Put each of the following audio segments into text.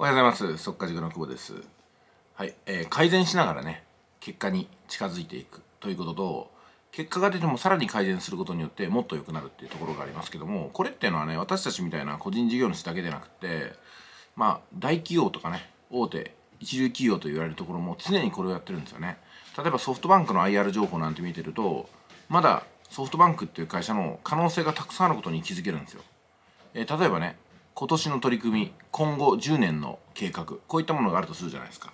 おはようございます速稼塾の久保ですはい、えー、改善しながらね結果に近づいていくということと結果が出てもさらに改善することによってもっと良くなるっていうところがありますけどもこれっていうのはね私たちみたいな個人事業主だけでなくてまあ大企業とかね大手一流企業と言われるところも常にこれをやってるんですよね例えばソフトバンクの IR 情報なんて見てるとまだソフトバンクっていう会社の可能性がたくさんあることに気づけるんですよ、えー、例えばね今年の取り組み今後10年の計画こういったものがあるとするじゃないですか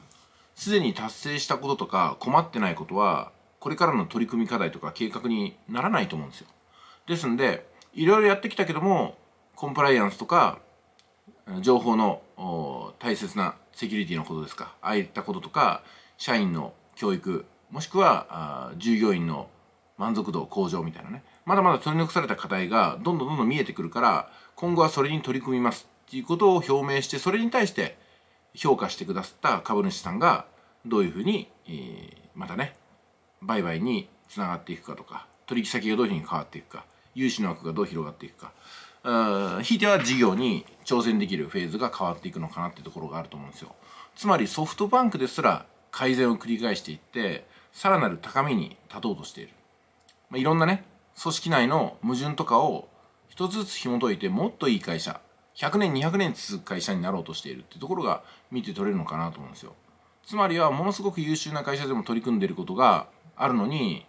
すでに達成したこととか困ってないことはこれからの取り組み課題とか計画にならないと思うんですよですんでいろいろやってきたけどもコンプライアンスとか情報の大切なセキュリティのことですかああいったこととか社員の教育もしくは従業員の満足度向上みたいなねまだまだ取り残された課題がどんどんどんどん見えてくるから今後はそれに取り組みますっていうことを表明してそれに対して評価してくださった株主さんがどういうふうに、えー、またね売買につながっていくかとか取引先がどういうふうに変わっていくか融資の枠がどう広がっていくかひいては事業に挑戦できるフェーズが変わっていくのかなっていうところがあると思うんですよ。つまりソフトバンクですら改善を繰り返していってさらなる高みに立とうとしている、まあ、いろんなね組織内の矛盾とかを一つずつ紐解いてもっといい会社100年200年続く会社になろうとしているってところが見て取れるのかなと思うんですよつまりはものすごく優秀な会社でも取り組んでることがあるのに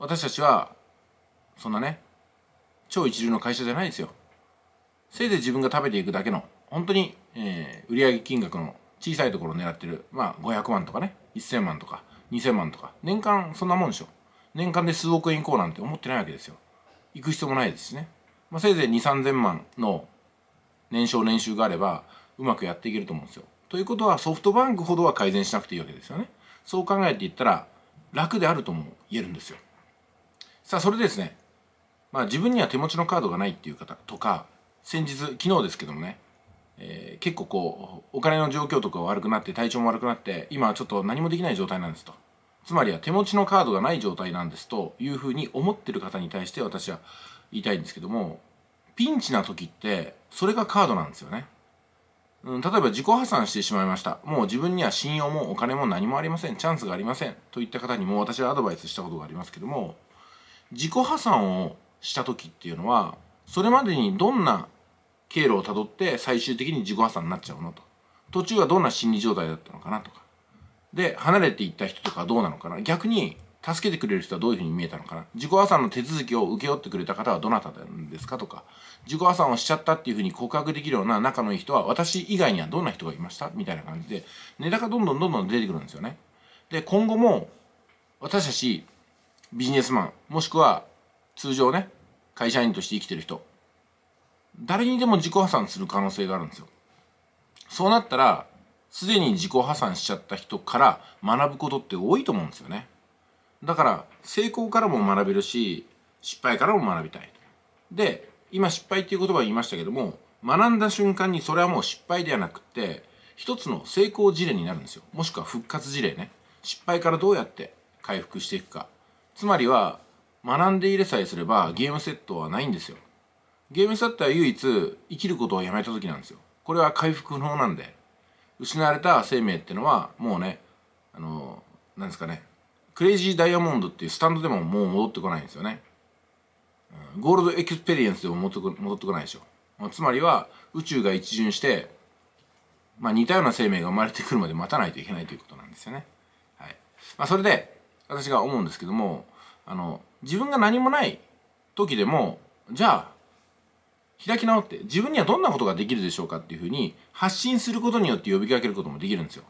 私たちはそんなね超一流の会社じゃないですよせいぜい自分が食べていくだけの本当に、えー、売上金額の小さいところを狙ってるまあ500万とかね1000万とか2000万とか年間そんなもんでしょ年間で数億円いこうなんて思ってないわけですよ行く必要もないですしねまあ、せいぜい2 3 0 0 0万の年商年収があればうまくやっていけると思うんですよ。ということはソフトバンクほどは改善しなくていいわけですよね。そう考えていったら楽であるとも言えるんですよ。さあそれでですね、まあ、自分には手持ちのカードがないっていう方とか先日昨日ですけどもね、えー、結構こうお金の状況とか悪くなって体調も悪くなって今はちょっと何もできない状態なんですと。つまりは手持ちのカードがない状態なんですというふうに思ってる方に対して私は言いたいんですけどもピンチな時ってそれがカードなんですよね、うん、例えば自己破産してしまいましたもう自分には信用もお金も何もありませんチャンスがありませんといった方にも私はアドバイスしたことがありますけども自己破産をした時っていうのはそれまでにどんな経路をたどって最終的に自己破産になっちゃうのと途中はどんな心理状態だったのかなとかで離れていった人とかどうなのかな逆に助けてくれる人はどういうふうに見えたのかな自己破産の手続きを請け負ってくれた方はどなたなんですかとか自己破産をしちゃったっていうふうに告白できるような仲のいい人は私以外にはどんな人がいましたみたいな感じでネタがどんどんどんどん出てくるんですよね。で今後も私たちビジネスマンもしくは通常ね会社員として生きてる人誰にでも自己破産する可能性があるんですよ。そうなったらすでに自己破産しちゃった人から学ぶことって多いと思うんですよね。だから成功からも学べるし失敗からも学びたいで今失敗っていう言葉を言いましたけども学んだ瞬間にそれはもう失敗ではなくって一つの成功事例になるんですよもしくは復活事例ね失敗からどうやって回復していくかつまりは学んでいれさえすればゲームセットはないんですよゲームセットは唯一生きることをやめた時なんですよこれは回復不能なんで失われた生命ってのはもうねあの何ですかねクレイジーダイヤモンドっていうスタンドでももう戻ってこないんですよね、ゴールドエクスペリエンスでも戻ってこないでしょ、つまりは宇宙が一巡して、まあ、似たような生命が生まれてくるまで待たないといけないということなんですよね、はいまあ、それで私が思うんですけどもあの自分が何もない時でもじゃあ開き直って自分にはどんなことができるでしょうかっていうふうに発信することによって呼びかけることもできるんですよ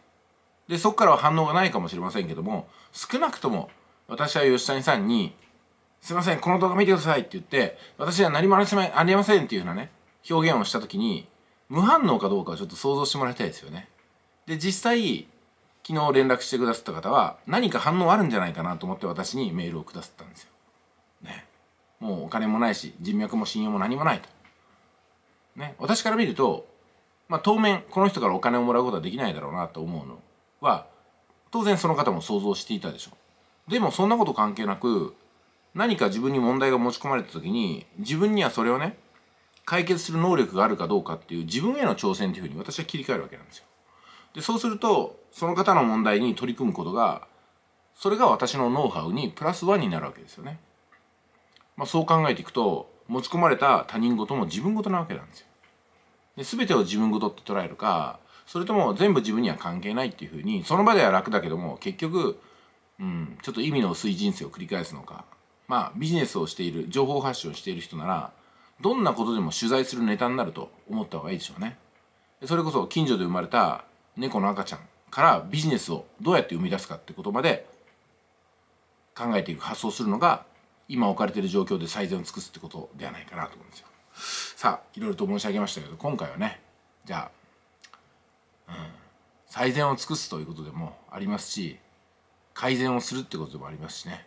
でそこからは反応がないかもしれませんけども少なくとも私は吉谷さんに「すいませんこの動画見てください」って言って私は何もありませんっていうようなね表現をした時に無反応かどうかをちょっと想像してもらいたいですよね。で実際昨日連絡してくださった方は何か反応あるんじゃないかなと思って私にメールをくださったんですよ。ね。もうお金もないし人脈も信用も何もないと。ね。私から見ると、まあ、当面この人からお金をもらうことはできないだろうなと思うのは当然その方も想像していたでしょう。でもそんなこと関係なく何か自分に問題が持ち込まれた時に自分にはそれをね解決する能力があるかどうかっていう自分への挑戦っていうふうに私は切り替えるわけなんですよ。でそうするとその方の問題に取り組むことがそれが私のノウハウにプラスワンになるわけですよね。まあ、そう考えていくと持ち込まれた他人事も自分事なわけなんですよ。で全てを自分事って捉えるかそれとも全部自分には関係ないっていうふうにその場では楽だけども結局、うん、ちょっと意味の薄い人生を繰り返すのかまあビジネスをしている情報発信をしている人ならどんなことでも取材するネタになると思った方がいいでしょうね。それこそ近所で生まれた猫の赤ちゃんからビジネスをどうやって生み出すかってことまで考えていく発想するのが今置かれている状況で最善を尽くすってことではないかなと思うんですよ。さあいろいろと申し上げましたけど今回はねじゃあ最善を尽くすということでもありますし改善をするってことでもありますしね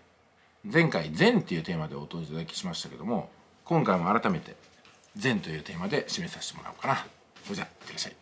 前回「善」っていうテーマでお問えいただきしましたけども今回も改めて「善」というテーマで締めさせてもらおうかなそれじゃいってらっしゃい